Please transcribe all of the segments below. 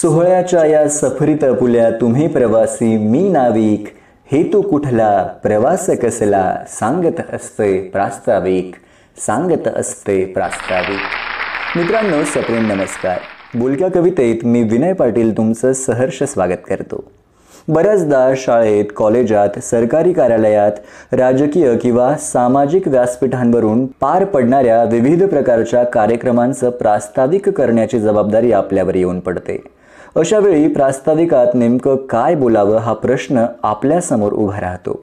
सोहळ्याच्या या सफरीत पुल्या तुम्ही प्रवासी मी नाविक हेतू कुठला प्रवास कसला सांगत असते प्रास्ताविक सांगत असते प्रास्ताविक मित्रांनो सप्रेम नमस्कार बोलक्या कवितेत मी विनय पाटील तुमचं सहर्ष स्वागत करतो बऱ्याचदा शाळेत कॉलेजात सरकारी कार्यालयात राजकीय किंवा सामाजिक व्यासपीठांवरून पार पडणाऱ्या विविध प्रकारच्या कार्यक्रमांचं प्रास्ताविक करण्याची जबाबदारी आपल्यावर येऊन पडते अशा वेळी प्रास्ताविकात नेमकं काय बोलावं हा प्रश्न आपल्यासमोर उभा राहतो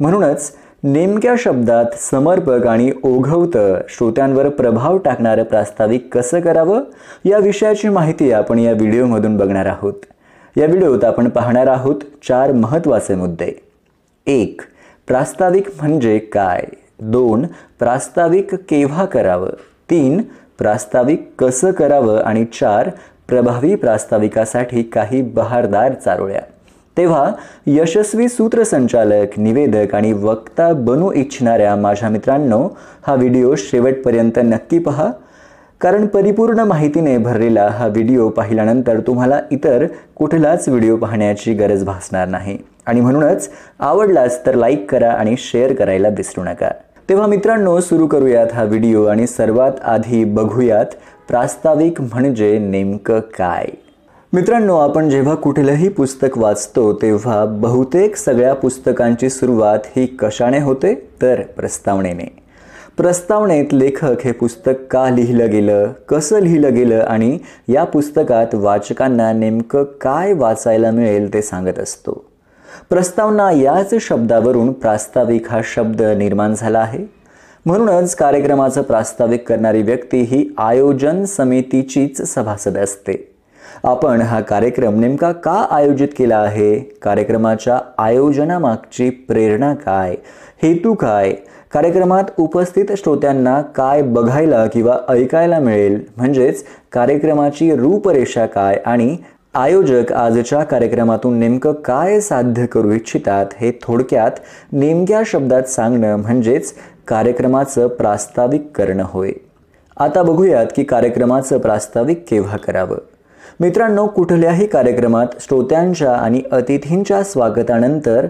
म्हणूनच नेमक्या शब्दात समर्पक आणि ओघवतं श्रोत्यांवर प्रभाव टाकणारं प्रास्ताविक कसं करावं या विषयाची माहिती आपण या व्हिडिओमधून बघणार आहोत या व्हिडिओत आपण पाहणार आहोत चार महत्त्वाचे मुद्दे एक प्रास्ताविक म्हणजे काय दोन प्रास्ताविक केव्हा करावं तीन प्रास्ताविक कसं करावं आणि चार प्रभावी प्रास्ताविकासाठी काही बहारदार चारोळ्या तेव्हा यशस्वी सूत्रसंचालक निवेदक आणि वक्ता बनू इच्छिणाऱ्या माझ्या मित्रांनो हा व्हिडिओ शेवटपर्यंत नक्की पहा कारण परिपूर्ण माहितीने भरलेला हा व्हिडिओ पाहिल्यानंतर तुम्हाला इतर कुठलाच व्हिडिओ पाहण्याची गरज भासणार नाही आणि म्हणूनच आवडलाच तर लाईक करा आणि शेअर करायला विसरू नका तेव्हा मित्रांनो सुरू करूयात हा व्हिडिओ आणि सर्वात आधी बघूयात प्रास्ताविक म्हणजे नेमकं काय मित्रांनो आपण जेव्हा कुठलंही पुस्तक वाचतो तेव्हा बहुतेक सगळ्या पुस्तकांची सुरुवात ही कशाने होते तर प्रस्तावनेने प्रस्तावनेत लेखक हे पुस्तक का लिहिलं गेलं कसं लिहिलं गेलं आणि या पुस्तकात वाचकांना नेमकं काय वाचायला मिळेल ते सांगत असतो प्रस्तावना याच शब्दावरून प्रास्ताविक हा शब्द निर्माण झाला आहे म्हणूनच कार्यक्रमाचं प्रास्ताविक करणारी व्यक्ती ही आयोजन समितीचीच सभासद असते आपण हा कार्यक्रम नेमका का आयोजित केला आहे कार्यक्रमाच्या आयोजनामागची प्रेरणा काय हेतू काय कार्यक्रमात उपस्थित श्रोत्यांना काय बघायला किंवा ऐकायला मिळेल म्हणजेच कार्यक्रमाची रूपरेषा काय आणि आयोजक आजच्या कार्यक्रमातून नेमकं काय साध्य करू इच्छितात हे थोडक्यात नेमक्या शब्दात सांगणं म्हणजेच कार्यक्रमाचं प्रास्ताविक करणं होय आता बघूयात की कार्यक्रमाचं प्रास्ताविक केव्हा करावं मित्रांनो कुठल्याही कार्यक्रमात श्रोत्यांच्या आणि अतिथींच्या स्वागतानंतर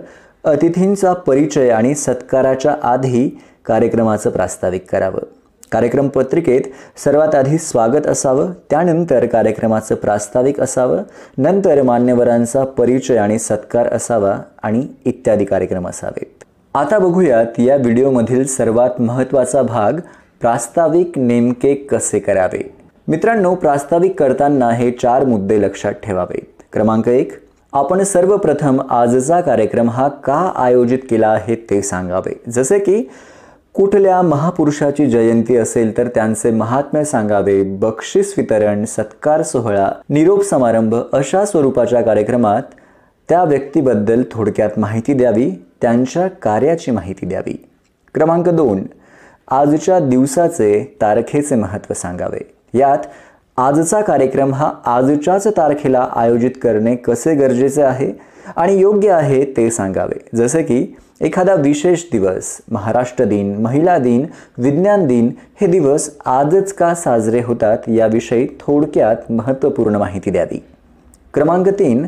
अतिथींचा परिचय आणि सत्काराच्या आधी कार्यक्रमाचं प्रास्ताविक करावं कार्यक्रम पत्रिकेत सर्वात आधी स्वागत असावं त्यानंतर कार्यक्रमाचं प्रास्ताविक असावं नंतर मान्यवरांचा परिचय आणि सत्कार असावा आणि इत्यादी कार्यक्रम असावेत आता बघूयात या व्हिडिओमधील सर्वात महत्त्वाचा भाग प्रास्ताविक नेमके कसे करावे मित्रांनो प्रास्ताविक करताना हे चार मुद्दे लक्षात ठेवावेत क्रमांक एक आपण सर्वप्रथम आजचा कार्यक्रम हा का आयोजित केला आहे ते सांगावे जसे की कुठल्या महापुरुषाची जयंती असेल तर त्यांचे महात्म्य सांगावे बक्षीस वितरण सत्कार सोहळा निरोप समारंभ अशा स्वरूपाच्या कार्यक्रमात त्या व्यक्तीबद्दल थोडक्यात माहिती द्यावी त्यांच्या कार्याची माहिती द्यावी क्रमांक दोन आजच्या दिवसाचे तारखेचे महत्त्व सांगावे यात आजचा कार्यक्रम हा आजच्याच तारखेला आयोजित करणे कसे गरजेचे आहे आणि योग्य आहे ते सांगावे जसे की एखादा विशेष दिवस महाराष्ट्र दिन महिला दिन विज्ञान दिन हे दिवस आजच का साजरे होतात याविषयी थोडक्यात महत्त्वपूर्ण माहिती द्यावी क्रमांक तीन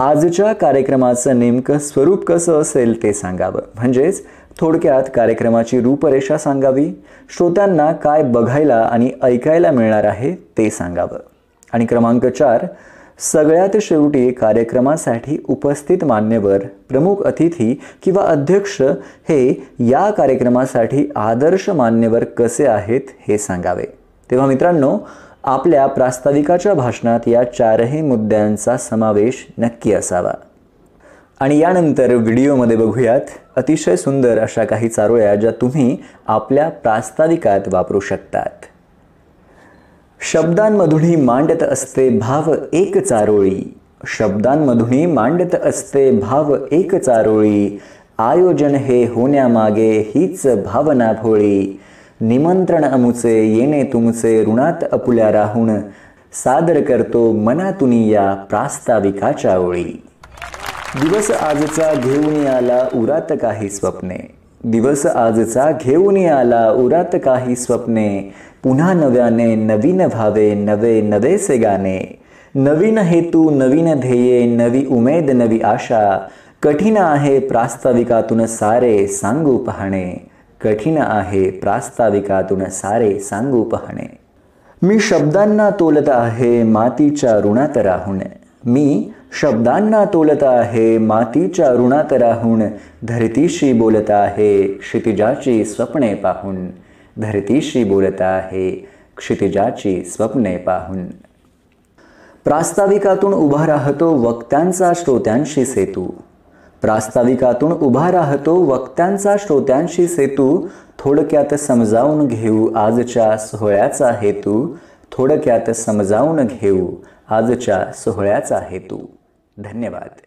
आजच्या कार्यक्रमाचं नेमकं स्वरूप कसं असेल ते सांगावं म्हणजेच थोडक्यात कार्यक्रमाची रूपरेषा सांगावी श्रोत्यांना काय बघायला आणि ऐकायला मिळणार आहे ते सांगावं आणि क्रमांक चार सगळ्यात शेवटी कार्यक्रमासाठी उपस्थित मान्यवर प्रमुख अतिथी किंवा अध्यक्ष हे या कार्यक्रमासाठी आदर्श मान्यवर कसे आहेत हे सांगावे तेव्हा मित्रांनो आपल्या प्रास्ताविकाच्या भाषणात या चारही मुद्द्यांचा समावेश नक्की असावा आणि यानंतर व्हिडिओमध्ये बघूयात अतिशय सुंदर अशा काही चारोळ्या ज्या तुम्ही आपल्या प्रास्ताविकात वापरू शकतात शब्दांमधूनही मांडत असते भाव एक चारोळी शब्दांमधूनही मांडत असते भाव एक चारोळी आयोजन हे होण्यामागे हीच भावना भोळी निमंत्रण अमुचे येणे तुमचे ऋणात अपुल्या राहून सादर करतो मनातुनी या प्रास्ताविकाच्या ओळी दिवस आजचा घेऊन आला उरात काही स्वप्ने दिवस आजचा घेऊन आला उरात काही स्वप्ने पुन्हा नव्याने नवीन भावे नवे से गाणे नवीन हेतू नवीन ध्येये नवी उमेद नवी आशा कठीण आहे प्रास्ताविकातून सारे सांगू पाहणे कठीण आहे प्रास्ताविकातून सारे सांगू पाहणे मी शब्दांना तोलत आहे मातीच्या ऋणात राहून मी शब्दांना तोलत आहे मातीच्या ऋणात राहून धरतीशी बोलत आहे क्षितिजाची स्वप्ने पाहून धरतीशी बोलत आहे क्षितिजाची स्वप्ने पाहून प्रास्ताविकातून उभा राहतो वक्त्यांचा श्रोत्यांशी सेतू प्रास्ताविकातून उभा राहतो वक्त्यांचा श्रोत्यांशी सेतू थोडक्यात समजावून घेऊ आजच्या सोहळ्याचा हेतू थोडक्यात समजावून घेऊ आजच्या सोहळ्याचा हेतू धन्यवाद